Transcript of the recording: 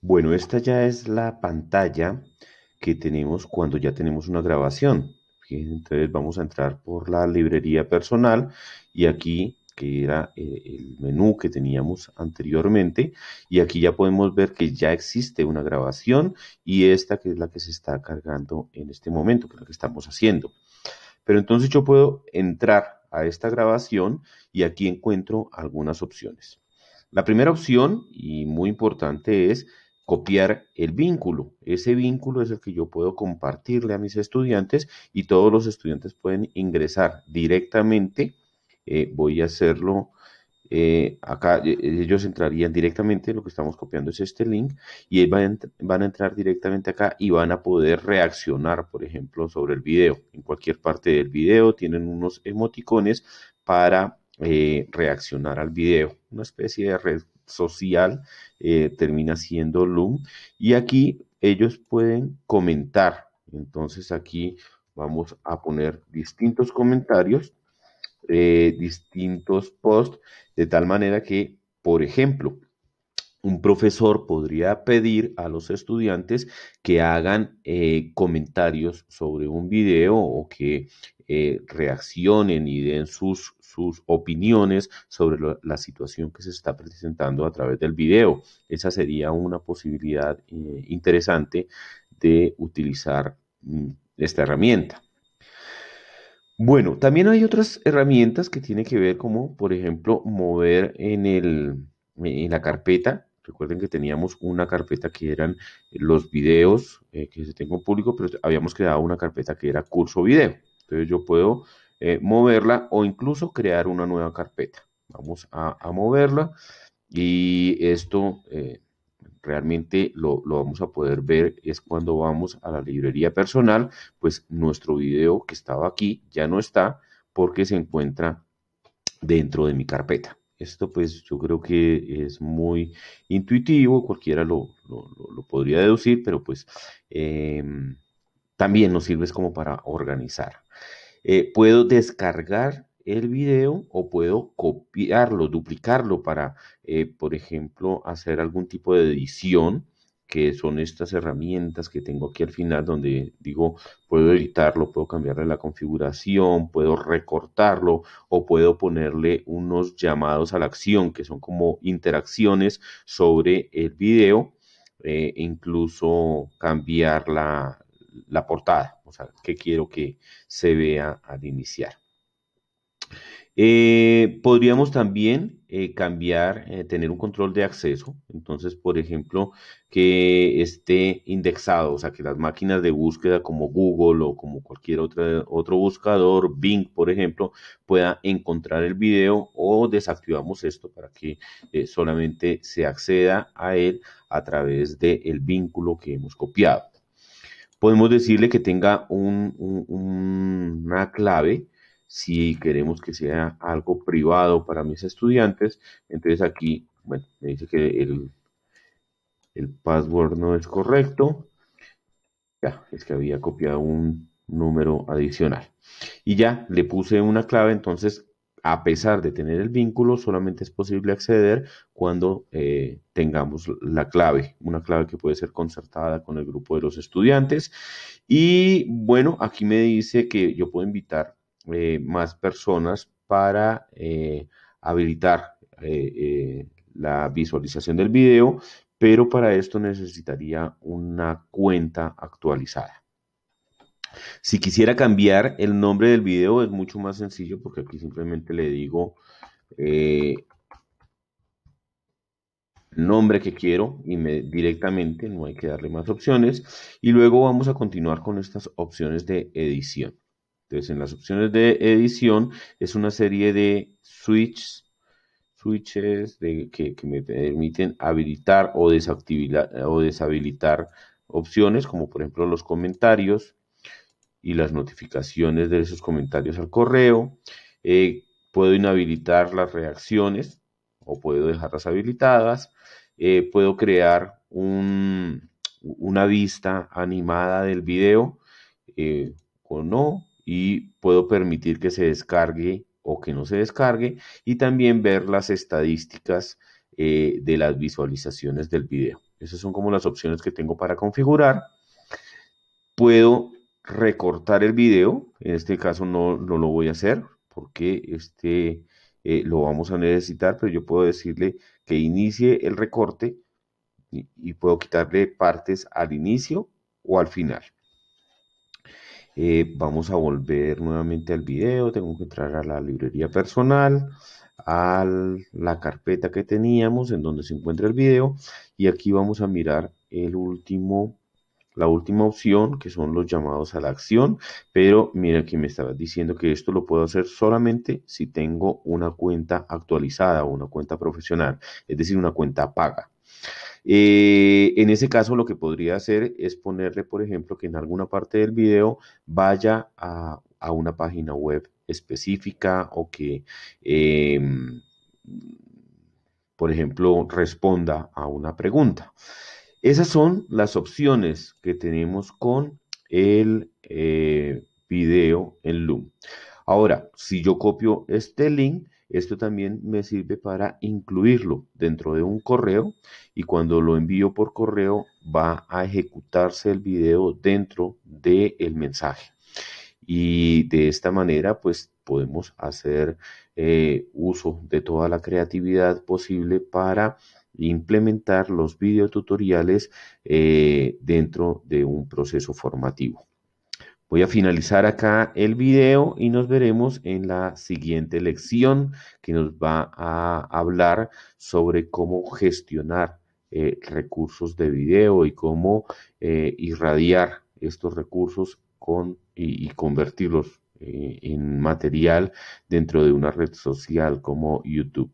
Bueno, esta ya es la pantalla que tenemos cuando ya tenemos una grabación. entonces vamos a entrar por la librería personal y aquí que era eh, el menú que teníamos anteriormente y aquí ya podemos ver que ya existe una grabación y esta que es la que se está cargando en este momento, que es la que estamos haciendo. Pero entonces yo puedo entrar a esta grabación y aquí encuentro algunas opciones. La primera opción, y muy importante, es copiar el vínculo. Ese vínculo es el que yo puedo compartirle a mis estudiantes y todos los estudiantes pueden ingresar directamente. Eh, voy a hacerlo eh, acá, eh, ellos entrarían directamente, lo que estamos copiando es este link, y van, a entrar directamente acá y van a poder reaccionar, por ejemplo, sobre el video. En cualquier parte del video tienen unos emoticones para reaccionar al video, una especie de red social, eh, termina siendo Loom. Y aquí ellos pueden comentar. Entonces aquí vamos a poner distintos comentarios, eh, distintos posts, de tal manera que, por ejemplo, un profesor podría pedir a los estudiantes que hagan eh, comentarios sobre un video o que eh, reaccionen y den sus, opiniones sobre la situación que se está presentando a través del video. Esa sería una posibilidad eh, interesante de utilizar mm, esta herramienta. Bueno, también hay otras herramientas que tienen que ver como, por ejemplo, mover en, la carpeta Recuerden que teníamos una carpeta que eran los videos eh, que se tengo público, pero habíamos creado una carpeta que era curso video. Entonces yo puedo eh, moverla o incluso crear una nueva carpeta. Vamos a, moverla y esto eh, realmente lo, vamos a poder ver es cuando vamos a la librería personal, pues nuestro video que estaba aquí ya no está porque se encuentra dentro de mi carpeta. Esto pues yo creo que es muy intuitivo, cualquiera lo, podría deducir, pero pues... Em, también nos sirve como para organizar. Eh, puedo descargar el video o puedo copiarlo, duplicarlo para, eh, por ejemplo, hacer algún tipo de edición, que son estas herramientas que tengo aquí al final donde digo, puedo editarlo, puedo cambiarle la configuración, puedo recortarlo o puedo ponerle unos llamados a la acción, que son como interacciones sobre el video. Eh, incluso cambiar la, la portada, o sea, que quiero que se vea al iniciar. Eh, podríamos también eh, cambiar, eh, tener un control de acceso. Entonces, por ejemplo, que esté indexado, o sea, que las máquinas de búsqueda como Google o como cualquier otro buscador, Bing, por ejemplo, pueda encontrar el video o desactivamos esto para que solamente se acceda a él a través del el vínculo que hemos copiado podemos decirle que tenga una clave si queremos que sea algo privado para mis estudiantes. Entonces aquí, bueno, me dice que el, el password no es correcto. Ya, es que había copiado un número adicional. Y ya le puse una clave, entonces a pesar de tener el vínculo, solamente es posible acceder cuando eh, tengamos la clave, una clave que puede ser concertada con el grupo de los estudiantes. Y bueno, aquí me dice que yo puedo invitar eh, más personas para eh, habilitar la visualización del video, pero para esto necesitaría una cuenta actualizada. Si quisiera cambiar el nombre del video es mucho más sencillo porque aquí simplemente le digo eh, nombre que quiero y directamente, no hay que darle más opciones. Y luego vamos a continuar con estas opciones de edición. Entonces en las opciones de edición es una serie de switches switches que, me permiten habilitar o, o deshabilitar opciones como por ejemplo los comentarios, y las notificaciones de esos comentarios al correo. Eh, puedo inhabilitar las reacciones o puedo dejarlas habilitadas. Eh, puedo crear una vista animada del video eh, o no y puedo permitir que se descargue o que no se descargue y también ver las estadísticas de las visualizaciones del video. Esas son como las opciones que tengo para configurar. Puedo recortar el video. En este caso no, lo voy a hacer porque este eh, lo vamos a necesitar, pero yo puedo decirle que inicie el recorte y, puedo quitarle partes al inicio o al final. Eh, vamos a volver nuevamente al video, tengo que entrar a la librería personal, a la carpeta que teníamos en donde se encuentra el video y aquí vamos a mirar el último la última opción, que son los llamados a la acción, pero mira que me estaba diciendo que esto lo puedo hacer solamente si tengo una cuenta actualizada o una cuenta profesional, es decir, una cuenta paga. Eh, en ese caso lo que podría hacer es ponerle, por ejemplo, que en alguna parte del video vaya a, una página web específica o que... Em, por ejemplo, responda a una pregunta. Esas son las opciones que tenemos con el eh, video en Loom. Ahora, si yo copio este link, esto también me sirve para incluirlo dentro de un correo y cuando lo envío por correo va a ejecutarse el video dentro del mensaje. Y de esta manera pues podemos hacer eh, uso de toda la creatividad posible para implementar los videotutoriales eh, dentro de un proceso formativo. Voy a finalizar acá el video y nos veremos en la siguiente lección que nos va a hablar sobre cómo gestionar eh, recursos de video y cómo eh, irradiar estos recursos con, y, convertirlos en material dentro de una red social como YouTube.